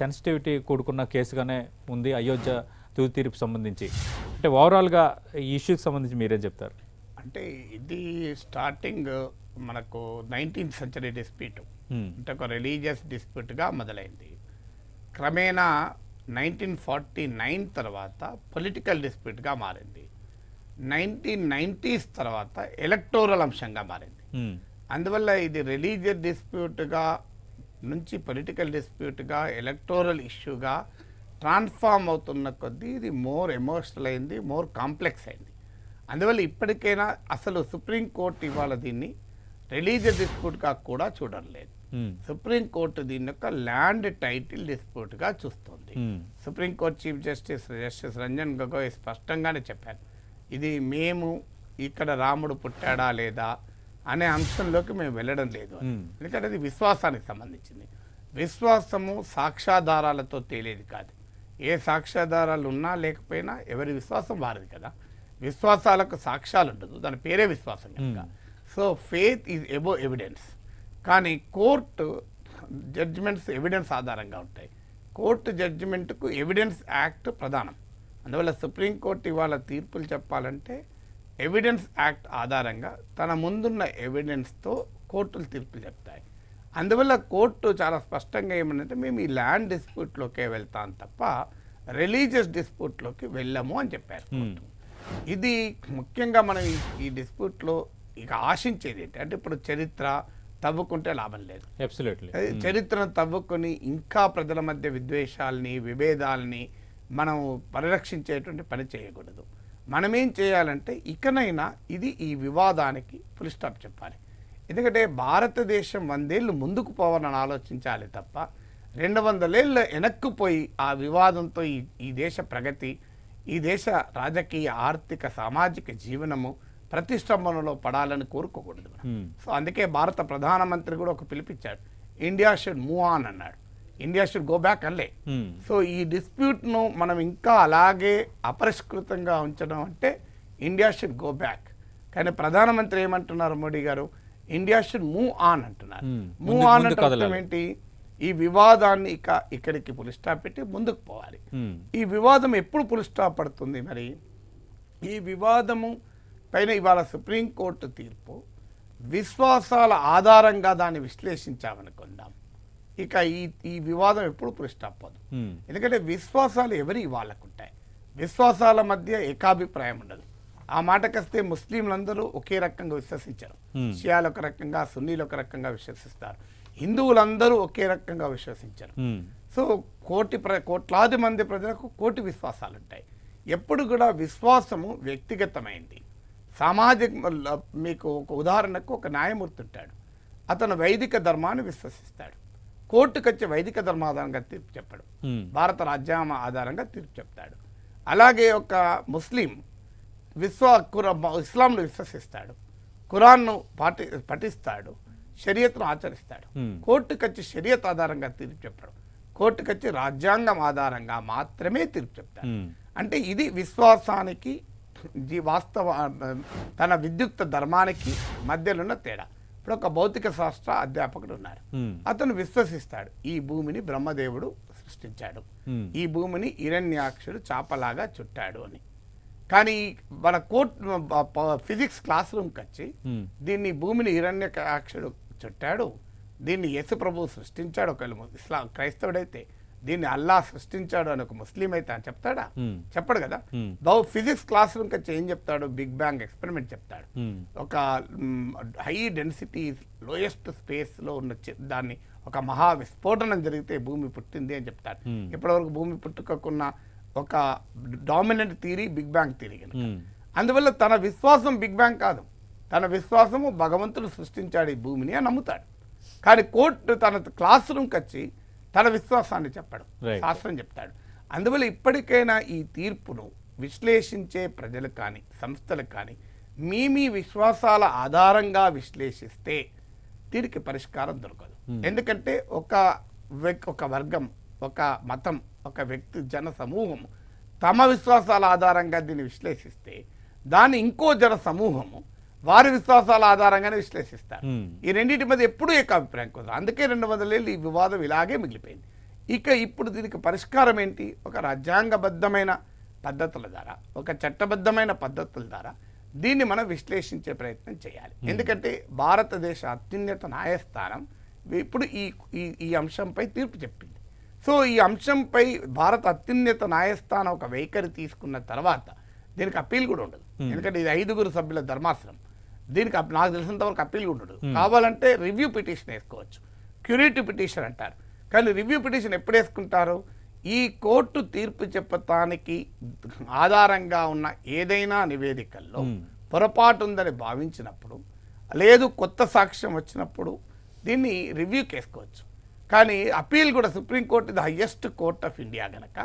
Sensitivity కూడుకున్న కేసుగానే ఉంది అయోధ్య తుది తీర్పు సంబంధించి అంటే ఓవరాల్గా ఈ ఇష్యూకి సంబంధించి మీరేం చెప్తారు అంటే ఇది స్టార్టింగ్ మనకు నైన్టీన్త్ సెంచరీ డిస్ప్యూట్ అంటే ఒక రిలీజియస్ డిస్ప్యూట్గా మొదలైంది క్రమేణా నైన్టీన్ ఫార్టీ నైన్ తర్వాత పొలిటికల్ డిస్ప్యూట్గా మారింది నైన్టీన్ నైంటీస్ తర్వాత ఎలక్టోరల్ అంశంగా మారింది అందువల్ల ఇది రిలీజియస్ డిస్ప్యూట్గా నుంచి పొలిటికల్ డిస్ప్యూట్గా ఎలక్టోరల్ ఇష్యూగా ట్రాన్స్ఫామ్ అవుతున్న కొద్దీ ఇది మోర్ ఎమోషనల్ అయింది మోర్ కాంప్లెక్స్ అయింది అందువల్ల ఇప్పటికైనా అసలు సుప్రీంకోర్టు ఇవాళ దీన్ని రిలీజియస్ డిస్ప్యూట్గా కూడా చూడలేదు సుప్రీంకోర్టు దీని యొక్క ల్యాండ్ టైటిల్ డిస్ప్యూట్గా చూస్తుంది supreme court chief justice justice Ranjan Gogoi స్పష్టంగానే చెప్పారు ఇది మేము ఇక్కడ రాముడు పుట్టాడా లేదా అనే అంశంలోకి మేము వెళ్ళడం లేదు ఎందుకంటే అది విశ్వాసానికి సంబంధించింది విశ్వాసము సాక్ష్యాధారాలతో తేలేది కాదు ఏ సాక్ష్యాధారాలు ఉన్నా లేకపోయినా ఎవరి విశ్వాసం వారిది కదా విశ్వాసాలకు సాక్ష్యాలు ఉండదు దాని పేరే విశ్వాసం కనుక so faith is above evidence కానీ కోర్టు జడ్జిమెంట్స్ ఎవిడెన్స్ ఆధారంగా ఉంటాయి కోర్టు జడ్జిమెంట్కు ఎవిడెన్స్ యాక్ట్ ప్రధానం అందువల్ల సుప్రీంకోర్టు ఇవాళ తీర్పులు చెప్పాలంటే ఎవిడెన్స్ యాక్ట్ ఆధారంగా తన ముందున్న ఎవిడెన్స్తో కోర్టులు తీర్పులు చెప్తాయి అందువల్ల కోర్టు చాలా స్పష్టంగా ఏమంటే మేము ఈ ల్యాండ్ డిస్ప్యూట్లోకే వెళ్తాం తప్ప రిలీజియస్ డిస్ప్యూట్లోకి వెళ్ళము అని చెప్పారు ఇది ముఖ్యంగా మనం ఈ డిస్ప్యూట్లో ఇక ఆశించేది ఏంటి అంటే ఇప్పుడు చరిత్ర తవ్వుకుంటే లాభం లేదు చరిత్రను తవ్వుకొని ఇంకా ప్రజల మధ్య విద్వేషాలని విభేదాలని మనం పరిరక్షించేటువంటి పని చేయకూడదు మనమేం చేయాలంటే ఇకనైనా ఇది ఈ వివాదానికి ఫుల్ స్టాప్ చెప్పాలి ఎందుకంటే భారతదేశం వందేళ్ళు ముందుకు పోవాలని ఆలోచించాలి తప్ప రెండు వందలేళ్ళు వెనక్కుపోయి ఆ వివాదంతో ఈ ఈ దేశ ప్రగతి ఈ దేశ రాజకీయ ఆర్థిక సామాజిక జీవనము ప్రతిష్టంభనలో పడాలని కోరుకోకూడదు సో అందుకే భారత ప్రధానమంత్రి కూడా ఒక పిలిపించాడు ఇండియా షుడ్ మూవ్ ఆన్ అన్నాడు ఇండియా షుడ్ గో బ్యాక్ అన్లే సో ఈ డిస్ప్యూట్ను మనం ఇంకా అలాగే అపరిష్కృతంగా ఉంచడం అంటే ఇండియా షుడ్ గో బ్యాక్ కానీ ప్రధానమంత్రి ఏమంటున్నారు మోడీ గారు ఇండియా షుడ్ మూవ్ ఆన్ అంటున్నారు hmm. మూవ్ ఆన్ అంటే ఏంటి ఈ వివాదాన్ని ఇక ఇక్కడికి పులి పెట్టి ముందుకు పోవాలి hmm. ఈ వివాదం ఎప్పుడు పులి పడుతుంది మరి ఈ వివాదము పైన ఇవాళ సుప్రీంకోర్టు తీర్పు విశ్వాసాల ఆధారంగా దాన్ని విశ్లేషించామనుకుందాం ఇక ఈ ఈ వివాదం ఎప్పుడు పృష్టపదు ఎందుకంటే విశ్వాసాలు ఎవరి వాళ్ళకు ఉంటాయి విశ్వాసాల మధ్య ఏకాభిప్రాయం ఉండదు ఆ మాటకొస్తే ముస్లింలందరూ ఒకే రకంగా విశ్వసించరు షియాలు ఒక రకంగా సున్నీలు ఒక రకంగా విశ్వసిస్తారు హిందువులందరూ ఒకే రకంగా విశ్వసించరు సో కోటి కోట్లాది మంది ప్రజలకు కోటి విశ్వాసాలు ఉంటాయి ఎప్పుడు కూడా విశ్వాసము వ్యక్తిగతమైంది సామాజిక మీకు ఒక ఉదాహరణకు ఒక న్యాయమూర్తి ఉంటాడు అతను వైదిక ధర్మాన్ని విశ్వసిస్తాడు కోర్టుకొచ్చి వైదిక ధర్మాధారంగా తీర్పు చెప్పాడు భారత రాజ్యాంగం ఆధారంగా తీర్పు చెప్తాడు అలాగే ఒక ముస్లిం విశ్వ ఇస్లాంను విశ్వసిస్తాడు ఖురాన్ను పాటి పఠిస్తాడు షరియత్ను ఆచరిస్తాడు వచ్చి షరియత్ ఆధారంగా తీర్పు కోర్టుకు వచ్చి రాజ్యాంగం ఆధారంగా మాత్రమే తీర్పు చెప్తాడు అంటే ఇది విశ్వాసానికి వాస్తవ తన విద్యుక్త ధర్మానికి మధ్యలో ఉన్న తేడా ఇప్పుడు ఒక భౌతిక శాస్త్ర అధ్యాపకుడు ఉన్నారు అతను విశ్వసిస్తాడు ఈ భూమిని బ్రహ్మదేవుడు సృష్టించాడు ఈ భూమిని ఇరణ్యాక్షుడు చాపలాగా చుట్టాడు అని కానీ మన కోర్ట్ ఫిజిక్స్ క్లాస్ రూమ్కి వచ్చి దీన్ని భూమిని ఇరణ్యకాక్షుడు చుట్టాడు దీన్ని యశు ప్రభువు సృష్టించాడు ఒకవేళ ఇస్లాం క్రైస్తవుడైతే దీన్ని అల్లా సృష్టించాడు అని ఒక ముస్లిం అయితే అని చెప్తాడా చెప్పడు కదా దౌ ఫిజిక్స్ క్లాస్ రూమ్ కచ్చి ఏం చెప్తాడు బిగ్ బ్యాంగ్ ఎక్స్పెరిమెంట్ చెప్తాడు ఒక హై డెన్సిటీ లోయెస్ట్ లో ఉన్న దాన్ని ఒక మహా విస్ఫోటనం జరిగితే భూమి పుట్టింది అని చెప్తాడు ఇప్పటివరకు భూమి పుట్టుకోకున్న ఒక dominant theory big bang theory అందువల్ల తన విశ్వాసం బిగ్ బ్యాంగ్ కాదు తన విశ్వాసము భగవంతుడు సృష్టించాడు ఈ భూమిని అని నమ్ముతాడు కానీ కోర్టు తన క్లాస్ రూమ్కి వచ్చి తన విశ్వాసాన్ని చెప్పడం శాస్త్రం చెప్తాడు అందువల్ల ఇప్పటికైనా ఈ తీర్పును విశ్లేషించే ప్రజలు కానీ సంస్థలకు కానీ మీ మీ విశ్వాసాల ఆధారంగా విశ్లేషిస్తే దీనికి పరిష్కారం దొరకదు hmm. ఎందుకంటే ఒక ఒక వర్గం ఒక మతం ఒక వ్యక్తి జన సమూహం తమ విశ్వాసాల ఆధారంగా దీన్ని విశ్లేషిస్తే దాన్ని ఇంకో జన సమూహము వారి విశ్వాసాల ఆధారంగానే విశ్లేషిస్తారు ఈ రెండింటి మధ్య ఎప్పుడూ ఏక అభిప్రాయం కోసం అందుకే రెండు వందల ఏళ్ళు ఈ వివాదం ఇలాగే మిగిలిపోయింది ఇక ఇప్పుడు దీనికి పరిష్కారం ఏంటి ఒక రాజ్యాంగబద్ధమైన పద్ధతుల ద్వారా ఒక చట్టబద్ధమైన పద్ధతుల ద్వారా దీన్ని మనం విశ్లేషించే ప్రయత్నం చేయాలి ఎందుకంటే భారతదేశ అత్యున్నత న్యాయస్థానం ఇప్పుడు ఈ ఈ అంశంపై తీర్పు చెప్పింది సో ఈ అంశంపై భారత అత్యున్నత న్యాయస్థానం ఒక వైఖరి తీసుకున్న తర్వాత దీనికి అప్పీల్ కూడా ఉండదు Hmm. ఎందుకంటే ఇది ఐదుగురు సభ్యుల ధర్మాసనం దీనికి నాకు తెలిసినంతవరకు అప్పీల్ ఉండడు hmm. కావాలంటే రివ్యూ పిటిషన్ వేసుకోవచ్చు క్యూరేటివ్ పిటిషన్ అంటారు కానీ రివ్యూ పిటిషన్ ఎప్పుడు వేసుకుంటారు ఈ కోర్టు తీర్పు చెప్పటానికి ఆధారంగా ఉన్న ఏదైనా నివేదికల్లో hmm. పొరపాటు ఉందని భావించినప్పుడు లేదు కొత్త సాక్ష్యం వచ్చినప్పుడు దీన్ని రివ్యూకి వేసుకోవచ్చు కానీ అపీల్ కూడా సుప్రీంకోర్టు ఇది హయ్యెస్ట్ కోర్ట్ ఆఫ్ ఇండియా గనక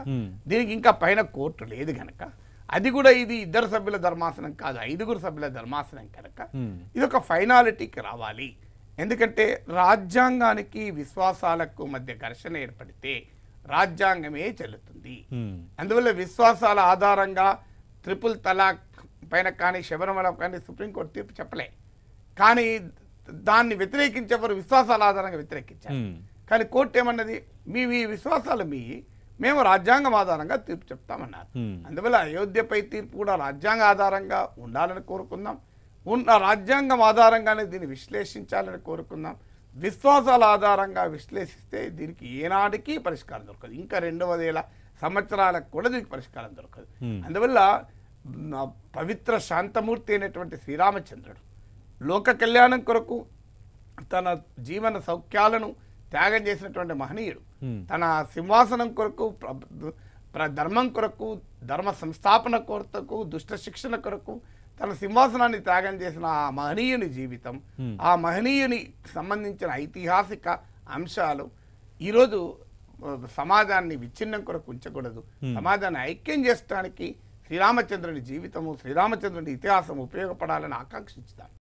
దీనికి ఇంకా పైన కోర్టు లేదు గనక అది కూడా ఇది ఇద్దరు సభ్యుల ధర్మాసనం కాదు ఐదుగురు సభ్యుల ధర్మాసనం కనుక ఇది ఒక ఫైనాలిటీకి రావాలి ఎందుకంటే రాజ్యాంగానికి విశ్వాసాలకు మధ్య ఘర్షణ ఏర్పడితే రాజ్యాంగమే చెల్లుతుంది అందువల్ల విశ్వాసాల ఆధారంగా ట్రిపుల్ తలాక్ పైన కానీ శబరిమల కానీ సుప్రీంకోర్టు తీర్పు చెప్పలే కానీ దాన్ని వ్యతిరేకించేవారు విశ్వాసాల ఆధారంగా వ్యతిరేకించారు కానీ కోర్టు ఏమన్నది మీ విశ్వాసాలు మీ మేము రాజ్యాంగం ఆధారంగా తీర్పు చెప్తామన్నారు అందువల్ల అయోధ్యపై తీర్పు కూడా రాజ్యాంగ ఆధారంగా ఉండాలని కోరుకుందాం ఉన్న రాజ్యాంగం ఆధారంగానే దీన్ని విశ్లేషించాలని కోరుకుందాం విశ్వాసాల ఆధారంగా విశ్లేషిస్తే దీనికి ఏనాటికి పరిష్కారం దొరకదు ఇంకా రెండు వందల సంవత్సరాలకు కూడా దీనికి పరిష్కారం దొరకదు అందువల్ల పవిత్ర శాంతమూర్తి అయినటువంటి శ్రీరామచంద్రుడు లోక కళ్యాణం కొరకు తన జీవన సౌఖ్యాలను త్యాగం చేసినటువంటి మహనీయుడు తన సింహాసనం కొరకు ధర్మం కొరకు ధర్మ సంస్థాపన కొరకు దుష్ట శిక్షణ కొరకు తన సింహాసనాన్ని త్యాగం చేసిన ఆ మహనీయుని జీవితం ఆ మహనీయుని సంబంధించిన ఐతిహాసిక అంశాలు ఈరోజు సమాజాన్ని విచ్ఛిన్నం కొరకు ఉంచకూడదు సమాజాన్ని ఐక్యం చేసడానికి శ్రీరామచంద్రుని జీవితము శ్రీరామచంద్రుని ఇతిహాసం ఉపయోగపడాలని ఆకాంక్షించుతాను